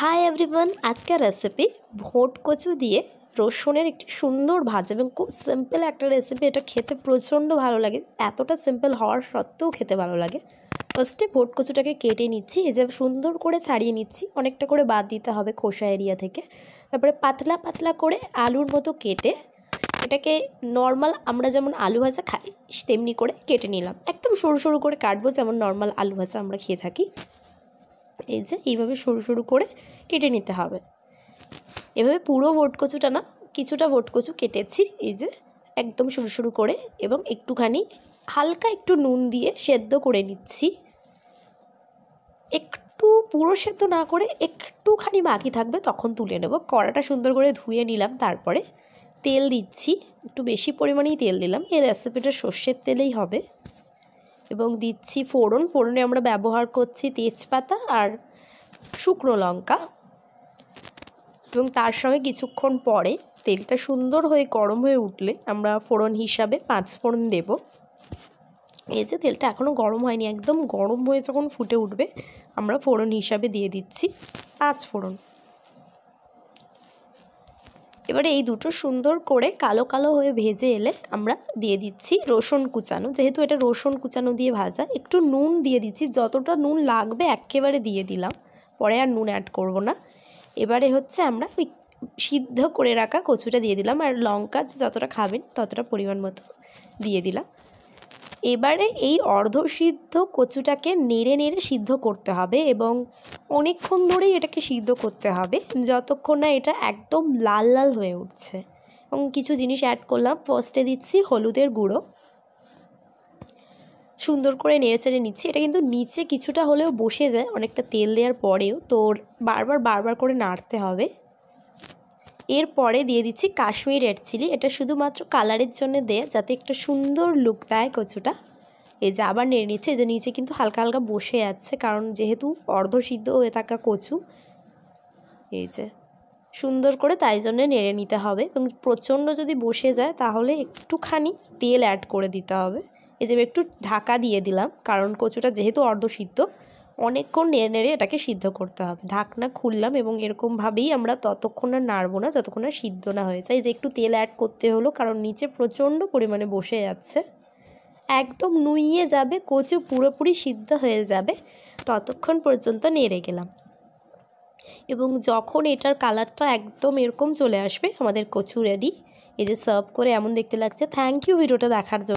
high everyone আজকের recipe ভোট কচু দিয়ে রসুনের একটি সুন্দর ভাজা এবং খুব সিম্পল একটা রেসিপি এটা খেতে প্রচণ্ড ভালো লাগে এতটা সিম্পল হওয়ার সত্ত্বেও খেতে ভালো লাগে ফার্স্টে ভোট কচুটাকে কেটে নিচ্ছি এই যে সুন্দর করে ছাড়িয়ে নিচ্ছি অনেকটা করে বাদ দিতে হবে খোসা এরিয়া থেকে তারপরে পাতলা পাতলা করে আলুর মতো কেটে এটাকে নর্মাল আমরা যেমন আলু ভাজা খাই তেমনি করে কেটে নিলাম একদম সরু সরু করে কাটবো যেমন নর্মাল আলু ভাজা আমরা খেয়ে থাকি এই যে এইভাবে সরু সরু করে কেটে নিতে হবে এভাবে পুরো ভোটকচুটা না কিছুটা ভোটকচু কেটেছি এই যে একদম সরু সরু করে এবং একটুখানি হালকা একটু নুন দিয়ে সেদ্ধ করে নিচ্ছি একটু পুরো সেদ্ধ না করে একটুখানি বাকি থাকবে তখন তুলে নেব কড়াটা সুন্দর করে ধুয়ে নিলাম তারপরে তেল দিচ্ছি একটু বেশি পরিমাণেই তেল দিলাম এই রেসিপিটা সর্ষের তেলেই হবে এবং দিচ্ছি ফোড়ন ফোড়নে আমরা ব্যবহার করছি তেজপাতা আর শুকনো লঙ্কা এবং তার সঙ্গে কিছুক্ষণ পরে তেলটা সুন্দর হয়ে গরম হয়ে উঠলে আমরা ফোড়ন হিসাবে পাঁচ ফোড়ন দেব এই যে তেলটা এখনও গরম হয়নি একদম গরম হয়ে যখন ফুটে উঠবে আমরা ফোড়ন হিসাবে দিয়ে দিচ্ছি পাঁচ ফোড়ন এবারে এই দুটো সুন্দর করে কালো কালো হয়ে ভেজে এলে আমরা দিয়ে দিচ্ছি রসুন কুচানো যেহেতু এটা রসুন কুচানো দিয়ে ভাজা একটু নুন দিয়ে দিচ্ছি যতটা নুন লাগবে একেবারে দিয়ে দিলাম পরে আর নুন অ্যাড করব না এবারে হচ্ছে আমরা ওই সিদ্ধ করে রাখা কচুটা দিয়ে দিলাম আর লঙ্কা যে যতটা খাবেন ততটা পরিমাণ মতো দিয়ে দিলাম এবারে এই অর্ধসিদ্ধ কচুটাকে নেড়ে নেড়ে সিদ্ধ করতে হবে এবং অনেকক্ষণ ধরেই এটাকে সিদ্ধ করতে হবে যতক্ষণ না এটা একদম লাল লাল হয়ে উঠছে এবং কিছু জিনিস অ্যাড করলাম ফার্স্টে দিচ্ছি হলুদের গুঁড়ো সুন্দর করে নেড়েচেড়ে নিচ্ছি এটা কিন্তু নিচে কিছুটা হলেও বসে যায় অনেকটা তেল দেওয়ার পরেও তো বারবার বারবার করে নাড়তে হবে এরপরে দিয়ে দিচ্ছি কাশ্মীর রেড চিলি এটা শুধুমাত্র কালারের জন্য দেয় যাতে একটা সুন্দর লুক দেয় কচুটা এই যে আবার নেড়ে নিচ্ছে এই যে নিচে কিন্তু হালকা হালকা বসে আছে কারণ যেহেতু অর্ধ সিদ্ধ হয়ে থাকা কচু এই যে সুন্দর করে তাই জন্য নেড়ে নিতে হবে এবং প্রচণ্ড যদি বসে যায় তাহলে একটুখানি তেল অ্যাড করে দিতে হবে এই যে একটু ঢাকা দিয়ে দিলাম কারণ কচুটা যেহেতু অর্ধসিদ্ধ অনেকক্ষণ নেড়ে নেড়ে এটাকে সিদ্ধ করতে হবে ঢাকনা খুললাম এবং এরকমভাবেই আমরা ততক্ষণ আর নাড়বো না যতক্ষণ না সিদ্ধ না হয়ে যায় যে একটু তেল অ্যাড করতে হলো কারণ নিচে প্রচণ্ড পরিমাণে বসে যাচ্ছে একদম নুইয়ে যাবে কচু পুরোপুরি সিদ্ধ হয়ে যাবে ততক্ষণ পর্যন্ত নেড়ে গেলাম এবং যখন এটার কালারটা একদম এরকম চলে আসবে আমাদের কচু রেডি এই যে সার্ভ করে এমন দেখতে লাগছে থ্যাংক ইউ ভিডিওটা দেখার জন্য